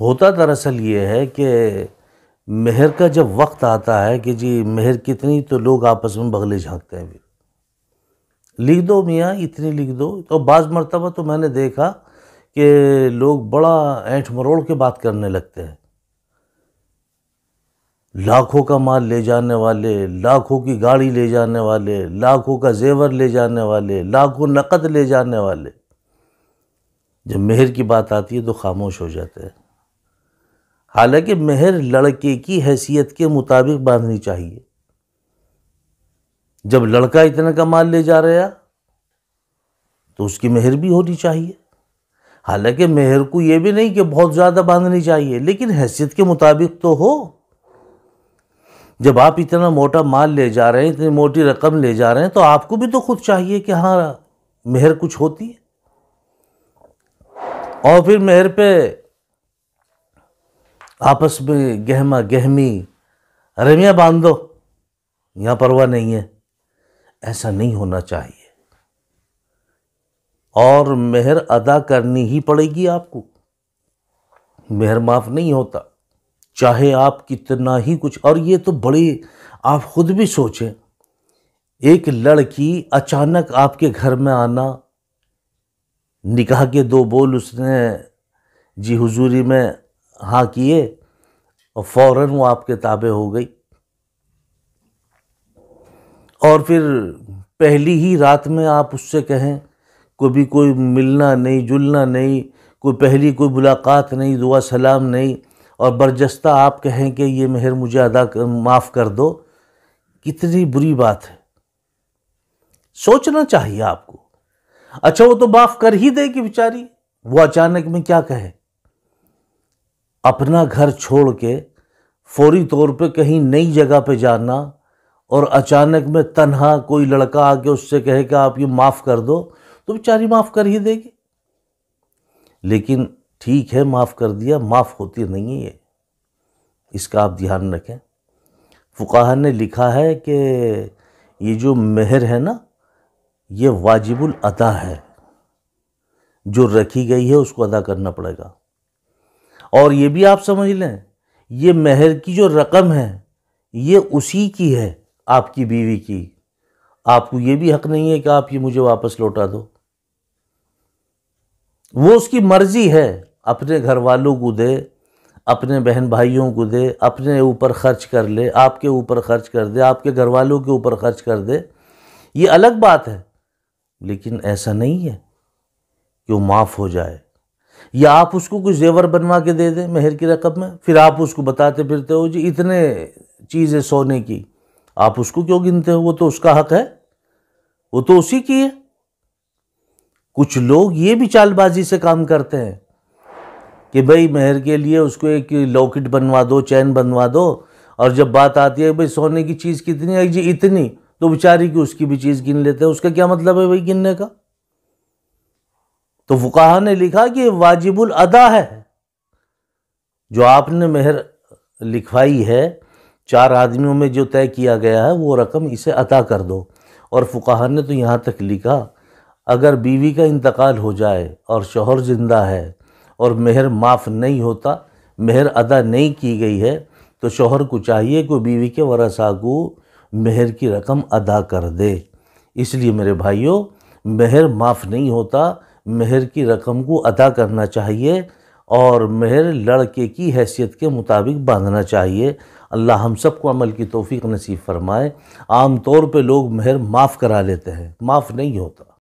होता दरअसल ये है कि मेहर का जब वक्त आता है कि जी मेहर कितनी तो लोग आपस में बगले झांकते हैं फिर लिख दो मियाँ इतनी लिख दो तो बाज़ मरतबा तो मैंने देखा कि लोग बड़ा ऐठ मरोड़ के बात करने लगते हैं लाखों का माल ले जाने वाले लाखों की गाड़ी ले जाने वाले लाखों का जेवर ले जाने वाले लाखों नकद ले जाने वाले जब मेहर की बात आती है तो खामोश हो जाते हैं हालांकि मेहर लड़के की हैसियत के मुताबिक बांधनी चाहिए जब लड़का इतना का माल ले जा रहा तो उसकी मेहर भी होनी चाहिए हालांकि मेहर को यह भी नहीं कि बहुत ज़्यादा बांधनी चाहिए लेकिन हैसियत के मुताबिक तो हो जब आप इतना मोटा माल ले जा रहे हैं इतनी मोटी रकम ले जा रहे हैं तो आपको भी तो खुद चाहिए कि हाँ मेहर कुछ होती है और फिर मेहर पे आपस में गहमा गहमी रमिया बांध दो यहाँ परवाह नहीं है ऐसा नहीं होना चाहिए और मेहर अदा करनी ही पड़ेगी आपको मेहर माफ़ नहीं होता चाहे आप कितना ही कुछ और ये तो बड़े आप खुद भी सोचें एक लड़की अचानक आपके घर में आना निकाह के दो बोल उसने जी हुजूरी में हाँ किए और फ़ौर वो आपके ताबे हो गई और फिर पहली ही रात में आप उससे कहें कभी कोई मिलना नहीं जुलना नहीं कोई पहली कोई मुलाकात नहीं दुआ सलाम नहीं और बरजस्ता आप कहें कि ये मेहर मुझे अदा कर माफ़ कर दो कितनी बुरी बात है सोचना चाहिए आपको अच्छा वो तो माफ़ कर ही दे कि बेचारी वो अचानक में क्या कहे अपना घर छोड़ के फौरी तौर पे कहीं नई जगह पे जाना और अचानक में तन्हा कोई लड़का आके उससे कहे कि आप ये माफ़ कर दो तो बेचारी माफ़ कर ही देगी लेकिन ठीक है माफ़ कर दिया माफ़ होती नहीं है ये इसका आप ध्यान रखें फ़ुकाहा ने लिखा है कि ये जो मेहर है ना ये वाजिबुल अदा है जो रखी गई है उसको अदा करना पड़ेगा और ये भी आप समझ लें ये महर की जो रकम है ये उसी की है आपकी बीवी की आपको ये भी हक नहीं है कि आप ये मुझे वापस लौटा दो वो उसकी मर्ज़ी है अपने घर वालों को दे अपने बहन भाइयों को दे अपने ऊपर खर्च कर ले आपके ऊपर खर्च कर दे आपके घर वालों के ऊपर खर्च कर दे ये अलग बात है लेकिन ऐसा नहीं है कि वो माफ़ हो जाए या आप उसको कुछ जेवर बनवा के दे दें मेहर की रकम में फिर आप उसको बताते फिरते हो जी इतने चीज़ें सोने की आप उसको क्यों गिनते हो वो तो उसका हक है वो तो उसी की है कुछ लोग ये भी चालबाजी से काम करते हैं कि भाई मेहर के लिए उसको एक लॉकेट बनवा दो चैन बनवा दो और जब बात आती है भाई सोने की चीज़ कितनी आई जी इतनी तो बेचारी की उसकी भी चीज़ गिन लेते हैं उसका क्या मतलब है भाई गिनने का तो फ़ुकाहा ने लिखा कि वाजिबुल अदा है जो आपने मेहर लिखवाई है चार आदमियों में जो तय किया गया है वो रकम इसे अदा कर दो और फ़ुकाहा ने तो यहाँ तक लिखा अगर बीवी का इंतकाल हो जाए और शोहर ज़िंदा है और मेहर माफ़ नहीं होता मेहर अदा नहीं की गई है तो शोहर को चाहिए कि बीवी के वरसा को मेहर की रकम अदा कर दे इसलिए मेरे भाइयों मेहर माफ़ नहीं होता मेहर की रकम को अदा करना चाहिए और मेहर लड़के की हैसियत के मुताबिक बांधना चाहिए अल्लाह हम सब को अमल की तोफ़ी नसीब फ़रमाए आम तौर पे लोग मेहर माफ़ करा लेते हैं माफ़ नहीं होता